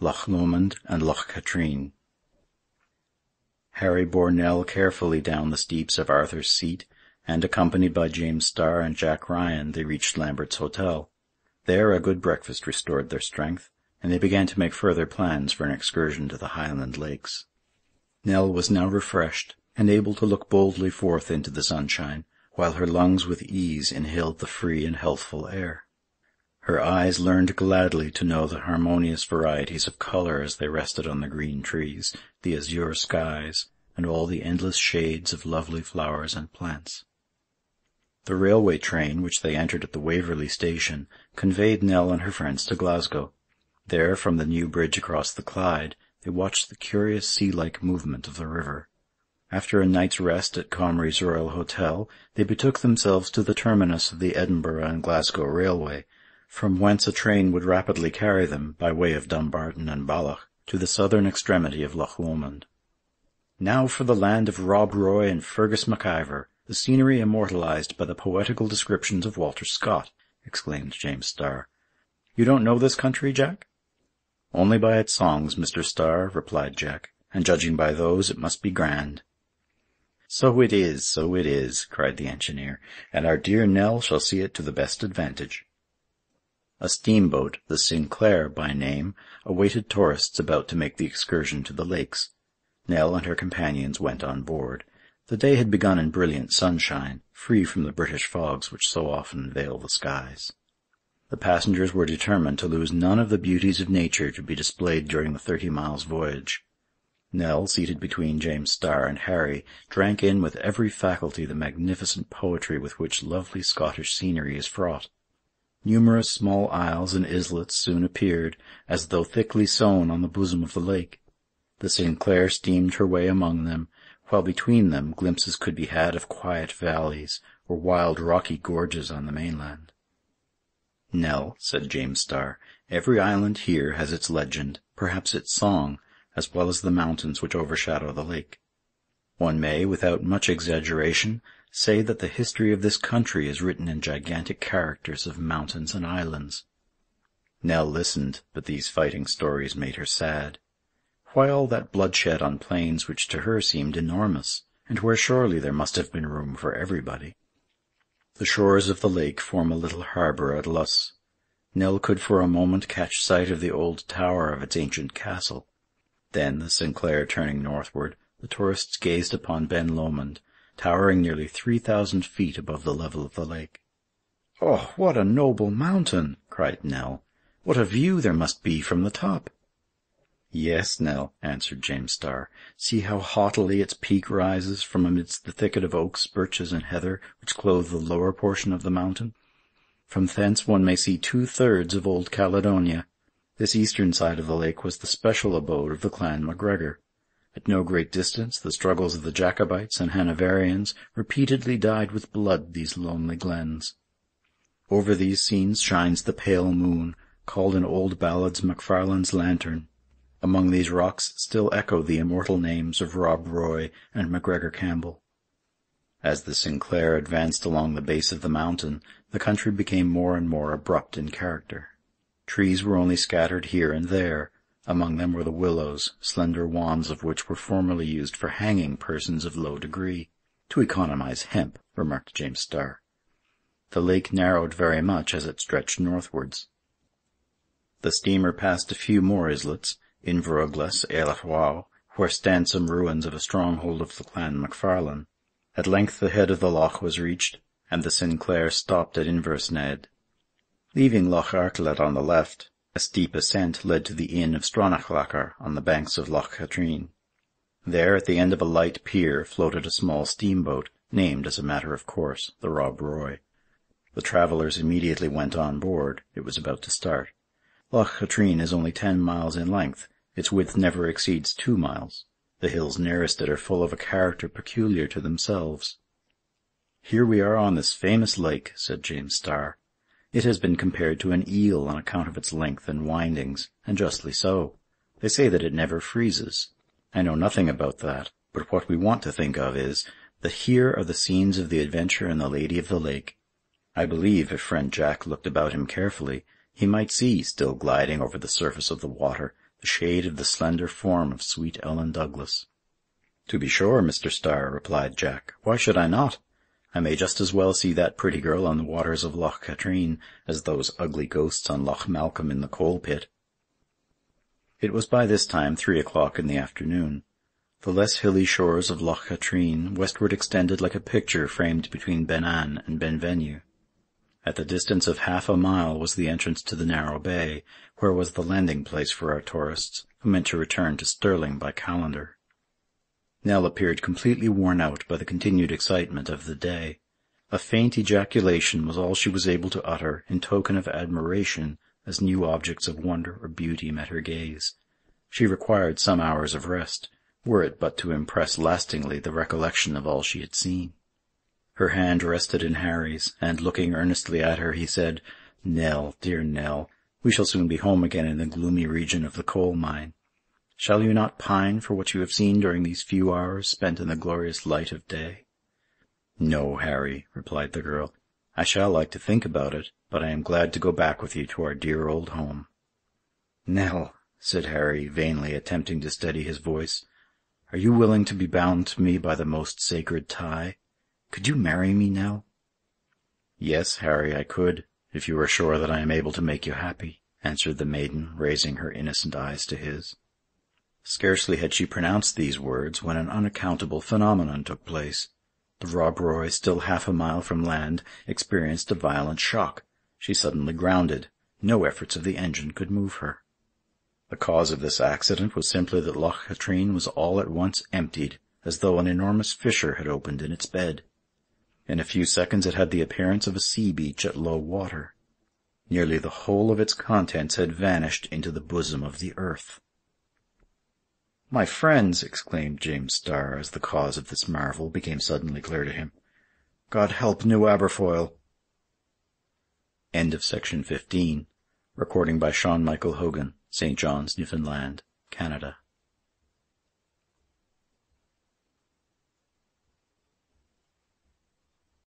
Loch Lomond and Loch Katrine Harry bore Nell carefully down the steeps of Arthur's Seat, and, accompanied by James Starr and Jack Ryan, they reached Lambert's Hotel. There a good breakfast restored their strength, and they began to make further plans for an excursion to the Highland lakes. Nell was now refreshed, and able to look boldly forth into the sunshine, while her lungs with ease inhaled the free and healthful air. Her eyes learned gladly to know the harmonious varieties of color as they rested on the green trees, the azure skies, and all the endless shades of lovely flowers and plants. The railway train, which they entered at the Waverley station, conveyed Nell and her friends to Glasgow. There, from the new bridge across the Clyde, they watched the curious sea like movement of the river. After a night's rest at Comrie's Royal Hotel, they betook themselves to the terminus of the Edinburgh and Glasgow Railway, from whence a train would rapidly carry them, by way of Dumbarton and Balloch, to the southern extremity of Loch Lomond. Now for the land of Rob Roy and Fergus Mac Ivor, the scenery immortalized by the poetical descriptions of Walter Scott!" exclaimed James Starr. "You don't know this country, Jack?" "Only by its songs, Mr. Starr," replied Jack, "and judging by those, it must be grand." "So it is, so it is," cried the engineer, "and our dear Nell shall see it to the best advantage. A steamboat, the Sinclair by name, awaited tourists about to make the excursion to the lakes. Nell and her companions went on board. The day had begun in brilliant sunshine, free from the British fogs which so often veil the skies. The passengers were determined to lose none of the beauties of nature to be displayed during the thirty miles' voyage. Nell, seated between James Starr and Harry, drank in with every faculty the magnificent poetry with which lovely Scottish scenery is fraught. Numerous small isles and islets soon appeared, as though thickly sown on the bosom of the lake. The Sinclair steamed her way among them, while between them glimpses could be had of quiet valleys, or wild rocky gorges on the mainland. "Nell," said James Starr, "every island here has its legend, perhaps its song, as well as the mountains which overshadow the lake. One may, without much exaggeration, say that the history of this country is written in gigantic characters of mountains and islands." Nell listened, but these fighting stories made her sad. Why all that bloodshed on plains which to her seemed enormous, and where surely there must have been room for everybody? The shores of the lake form a little harbour at Luss. Nell could for a moment catch sight of the old tower of its ancient castle. Then, the Sinclair turning northward, the tourists gazed upon Ben Lomond towering nearly three thousand feet above the level of the lake. "Oh, what a noble mountain!" cried Nell. "What a view there must be from the top!" "Yes, Nell," answered James Starr, "see how haughtily its peak rises from amidst the thicket of oaks, birches, and heather which clothe the lower portion of the mountain. From thence one may see two thirds of old Caledonia. This eastern side of the lake was the special abode of the clan MacGregor. At no great distance, the struggles of the Jacobites and Hanoverians repeatedly dyed with blood these lonely glens. Over these scenes shines the pale moon, called in old ballads Macfarlane's lantern. Among these rocks still echo the immortal names of Rob Roy and MacGregor Campbell. As the Sinclair advanced along the base of the mountain, the country became more and more abrupt in character. Trees were only scattered here and there. Among them were the willows, slender wands of which were formerly used for hanging persons of low degree, "to economize hemp," remarked James Starr. The lake narrowed very much as it stretched northwards. The steamer passed a few more islets, Inveruglas, Eilach where stand some ruins of a stronghold of the clan MacFarlane. At length the head of the loch was reached, and the Sinclair stopped at Inversnaid. Leaving Loch Arklet on the left, a steep ascent led to the inn of Stronachlacar on the banks of Loch Katrine. There, at the end of a light pier, floated a small steamboat, named, as a matter of course, the Rob Roy. The travellers immediately went on board; it was about to start. Loch Katrine is only ten miles in length; its width never exceeds two miles. The hills nearest it are full of a character peculiar to themselves. "Here we are on this famous lake," said James Starr. It has been compared to an eel on account of its length and windings, and justly so. They say that it never freezes. I know nothing about that, but what we want to think of is, that here are the scenes of the adventure in the Lady of the Lake. I believe, if friend Jack looked about him carefully, he might see, still gliding over the surface of the water, the shade of the slender form of sweet Ellen Douglas. "To be sure, Mr. Starr," replied Jack, "why should I not? I may just as well see that pretty girl on the waters of Loch Katrine as those ugly ghosts on Loch Malcolm in the coal pit." It was by this time three o'clock in the afternoon. The less hilly shores of Loch Katrine westward extended like a picture framed between Benan and Benvenue. At the distance of half a mile was the entrance to the narrow bay, where was the landing place for our tourists, who meant to return to Stirling by calendar. Nell appeared completely worn out by the continued excitement of the day. A faint ejaculation was all she was able to utter in token of admiration as new objects of wonder or beauty met her gaze. She required some hours of rest, were it but to impress lastingly the recollection of all she had seen. Her hand rested in Harry's, and, looking earnestly at her, he said, "Nell, dear Nell, we shall soon be home again in the gloomy region of the coal mine. Shall you not pine for what you have seen during these few hours spent in the glorious light of day?" "No, Harry," replied the girl. "I shall like to think about it, but I am glad to go back with you to our dear old home." "Nell," said Harry, vainly attempting to steady his voice, "are you willing to be bound to me by the most sacred tie? Could you marry me, Nell?" "Yes, Harry, I could, if you are sure that I am able to make you happy," answered the maiden, raising her innocent eyes to his. Scarcely had she pronounced these words when an unaccountable phenomenon took place. The Rob Roy, still half a mile from land, experienced a violent shock. She suddenly grounded. No efforts of the engine could move her. The cause of this accident was simply that Loch Katrine was all at once emptied, as though an enormous fissure had opened in its bed. In a few seconds it had the appearance of a sea beach at low water. Nearly the whole of its contents had vanished into the bosom of the earth. "My friends," exclaimed James Starr, as the cause of this marvel became suddenly clear to him, "God help New Aberfoyle!" End Section Recording by Sean Michael Hogan, St. John's, Newfoundland, Canada.